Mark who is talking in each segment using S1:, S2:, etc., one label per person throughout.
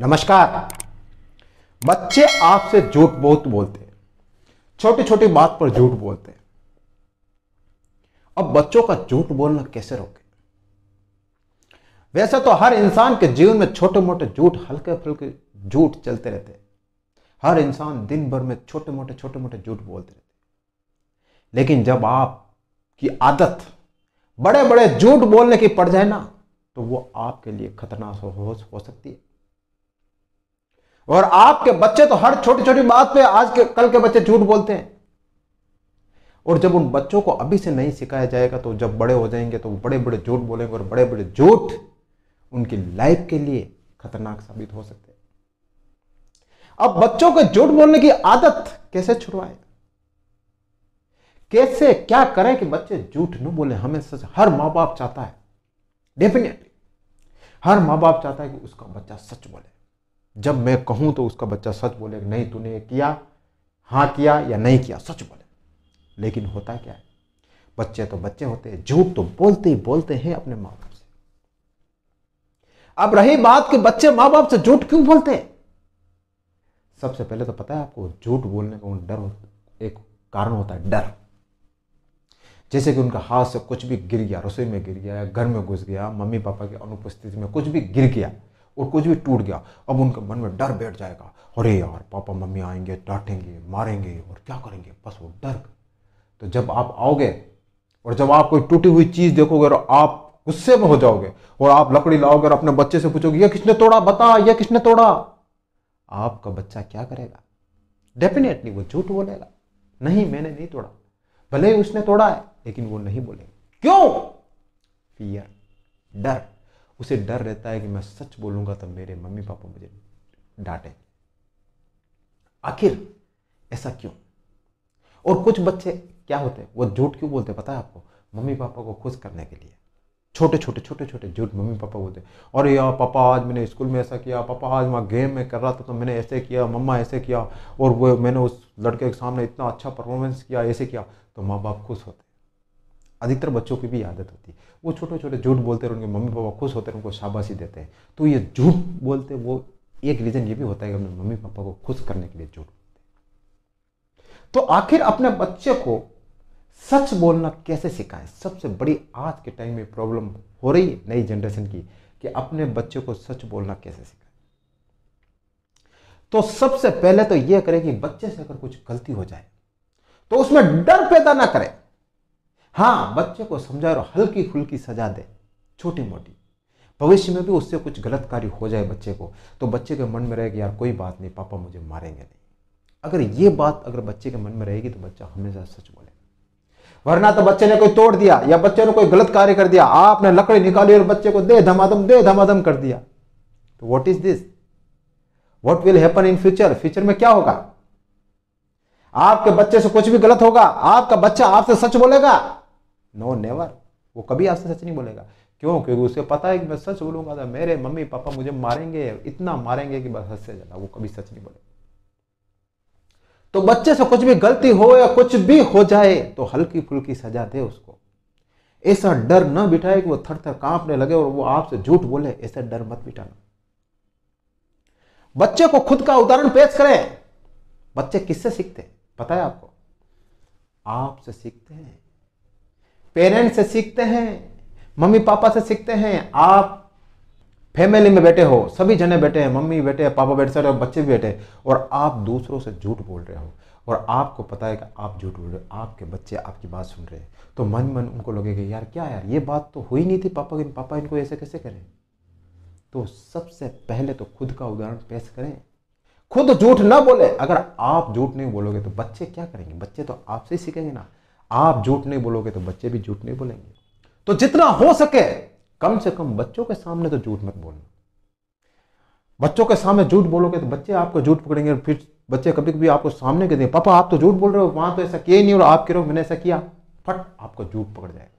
S1: नमस्कार बच्चे आपसे झूठ बहुत बोलते हैं छोटी छोटी बात पर झूठ बोलते हैं अब बच्चों का झूठ बोलना कैसे रोके वैसे तो हर इंसान के जीवन में छोटे मोटे झूठ हल्के फुल्के झूठ चलते रहते हैं हर इंसान दिन भर में छोटे मोटे छोटे मोटे झूठ बोलते रहते लेकिन जब आप की आदत बड़े बड़े झूठ बोलने की पड़ जाए ना तो वो आपके लिए खतरनाक हो, हो सकती है और आपके बच्चे तो हर छोटी छोटी बात पे आज के कल के बच्चे झूठ बोलते हैं और जब उन बच्चों को अभी से नहीं सिखाया जाएगा तो जब बड़े हो जाएंगे तो बड़े बड़े झूठ बोलेंगे और बड़े बड़े झूठ उनकी लाइफ के लिए खतरनाक साबित हो सकते हैं अब बच्चों को झूठ बोलने की आदत कैसे छुड़वाए कैसे क्या करें कि बच्चे झूठ न बोले हमें सच हर माँ बाप चाहता है डेफिनेटली हर माँ बाप चाहता है कि उसका बच्चा सच बोले जब मैं कहूं तो उसका बच्चा सच बोले नहीं तूने किया हाँ किया या नहीं किया सच बोले लेकिन होता क्या है बच्चे तो बच्चे होते हैं झूठ तो बोलते ही बोलते हैं अपने माँ बाप से अब रही बात कि बच्चे माँ बाप से झूठ क्यों बोलते हैं सबसे पहले तो पता है आपको झूठ बोलने का डर होता एक कारण होता है डर जैसे कि उनका हाथ से कुछ भी गिर गया रसोई में गिर गया घर में घुस गया मम्मी पापा की अनुपस्थिति में कुछ भी गिर गया और कुछ भी टूट गया अब उनके मन में डर बैठ जाएगा अरे यार पापा मम्मी आएंगे डांटेंगे मारेंगे और क्या करेंगे बस वो डर तो जब आप आओगे और जब आप कोई टूटी हुई चीज़ देखोगे और आप गुस्से में हो जाओगे और आप लकड़ी लाओगे और अपने बच्चे से पूछोगे ये किसने तोड़ा बता यह किसने तोड़ा आपका बच्चा क्या करेगा डेफिनेटली वो झूठ बोलेगा नहीं मैंने नहीं तोड़ा भले ही उसने तोड़ा है लेकिन वो नहीं बोलेगा क्यों फियर डर उसे डर रहता है कि मैं सच बोलूँगा तो मेरे मम्मी पापा मुझे डांटेंगे आखिर ऐसा क्यों और कुछ बच्चे क्या होते हैं वो झूठ क्यों बोलते हैं पता है आपको मम्मी पापा को खुश करने के लिए छोटे छोटे छोटे छोटे झूठ मम्मी पापा बोलते और यार पापा आज मैंने स्कूल में ऐसा किया पापा आज मैं गेम में कर रहा था तो मैंने ऐसे किया मम्मा ऐसे किया और वो मैंने उस लड़के के सामने इतना अच्छा परफॉर्मेंस किया ऐसे किया तो माँ बाप खुश होते अधिकतर बच्चों की भी आदत होती है वो छोटे छोटे झूठ बोलते हैं उनके मम्मी पापा खुश होते हैं उनको शाबाशी देते हैं तो ये झूठ बोलते वो एक रीज़न ये भी होता है कि अपने मम्मी पापा को खुश करने के लिए झूठ बोलते तो आखिर अपने बच्चे को सच बोलना कैसे सिखाएं सबसे बड़ी आज के टाइम में प्रॉब्लम हो रही है नई जनरेशन की कि अपने बच्चे को सच बोलना कैसे सिखाएं तो सबसे पहले तो यह करें कि बच्चे से अगर कुछ गलती हो जाए तो उसमें डर पैदा ना करें हाँ बच्चे को समझा और हल्की फुल्की सजा दे छोटी मोटी भविष्य में भी उससे कुछ गलत कार्य हो जाए बच्चे को तो बच्चे के मन में रहेगा यार कोई बात नहीं पापा मुझे मारेंगे नहीं अगर ये बात अगर बच्चे के मन में रहेगी तो बच्चा हमेशा सच बोलेगा वरना तो बच्चे ने कोई तोड़ दिया या बच्चे ने कोई गलत कार्य कर दिया आपने लकड़ी निकाली और बच्चे को दे धमाधम दे धमाधम कर दिया तो what is this what will happen in future future में क्या होगा आपके बच्चे से कुछ भी गलत होगा आपका बच्चा आपसे सच बोलेगा नो नेवर वो कभी आपसे सच नहीं बोलेगा क्यों क्योंकि उसे पता है कि मैं सच बोलूंगा तो मेरे मम्मी पापा मुझे मारेंगे इतना मारेंगे कि बस हद ज़्यादा वो कभी सच नहीं बोलेगा तो बच्चे से कुछ भी गलती हो या कुछ भी हो जाए तो हल्की फुल्की सजा दे उसको ऐसा डर ना बिठाए कि वो थर थर कांपने लगे और वो आपसे झूठ बोले ऐसा डर मत बिठाना बच्चे को खुद का उदाहरण पेश करें बच्चे किससे सीखते हैं पता है आपको आपसे सीखते हैं पेरेंट्स से सीखते हैं मम्मी पापा से सीखते हैं आप फैमिली में बैठे हो सभी जने बैठे हैं मम्मी बैठे हैं पापा बैठे सारे बच्चे भी बैठे हैं और आप दूसरों से झूठ बोल रहे हो और आपको पता है कि आप झूठ बोल रहे हो आपके बच्चे आपकी बात सुन रहे हैं तो मन मन उनको लगेगा यार क्या यार ये बात तो हुई नहीं थी पापा की पापा इनको ऐसे कैसे करें तो सबसे पहले तो खुद का उदाहरण पेश करें खुद झूठ ना बोले अगर आप झूठ नहीं बोलोगे तो बच्चे क्या करेंगे बच्चे तो आपसे सीखेंगे ना आप झूठ नहीं बोलोगे तो बच्चे भी झूठ नहीं बोलेंगे तो जितना हो सके कम से कम बच्चों के सामने तो झूठ मत बोलना बच्चों के सामने झूठ बोलोगे तो बच्चे आपको झूठ पकड़ेंगे और फिर बच्चे कभी कभी आपको सामने कह देंगे पापा आप तो झूठ बोल रहे हो वहां तो ऐसा किया नहीं और आप कह रहे हो मैंने ऐसा किया फट आपको झूठ पकड़ जाएगा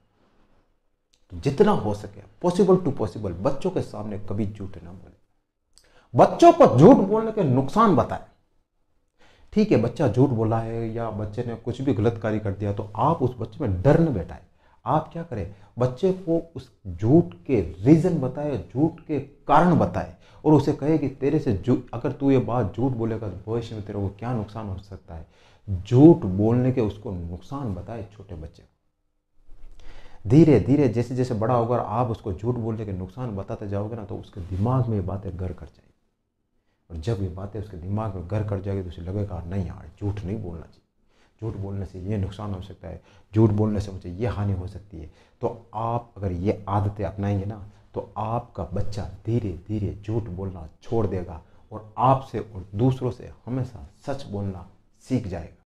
S1: तो जितना हो सके पॉसिबल टू पॉसिबल बच्चों के सामने कभी झूठ ना बोले बच्चों को झूठ बोलने के नुकसान बताएं ठीक है बच्चा झूठ बोला है या बच्चे ने कुछ भी गलत कार्य कर दिया तो आप उस बच्चे में डर न बैठाए आप क्या करें बच्चे को उस झूठ के रीज़न बताए झूठ के कारण बताए और उसे कहे कि तेरे से अगर तू ये बात झूठ बोलेगा तो भविष्य में तेरे को क्या नुकसान हो सकता है झूठ बोलने के उसको नुकसान बताए छोटे बच्चे धीरे धीरे जैसे जैसे बड़ा होगा आप उसको झूठ बोलने के नुकसान बताते जाओगे ना तो उसके दिमाग में ये बातें घर कर जाए और जब ये बातें उसके दिमाग में घर कर जाएगी तो उसे लगेगा नहीं यार झूठ नहीं बोलना चाहिए झूठ बोलने से ये नुकसान हो सकता है झूठ बोलने से मुझे ये हानि हो सकती है तो आप अगर ये आदतें अपनाएंगे ना तो आपका बच्चा धीरे धीरे झूठ बोलना छोड़ देगा और आपसे और दूसरों से हमेशा सच बोलना सीख जाएगा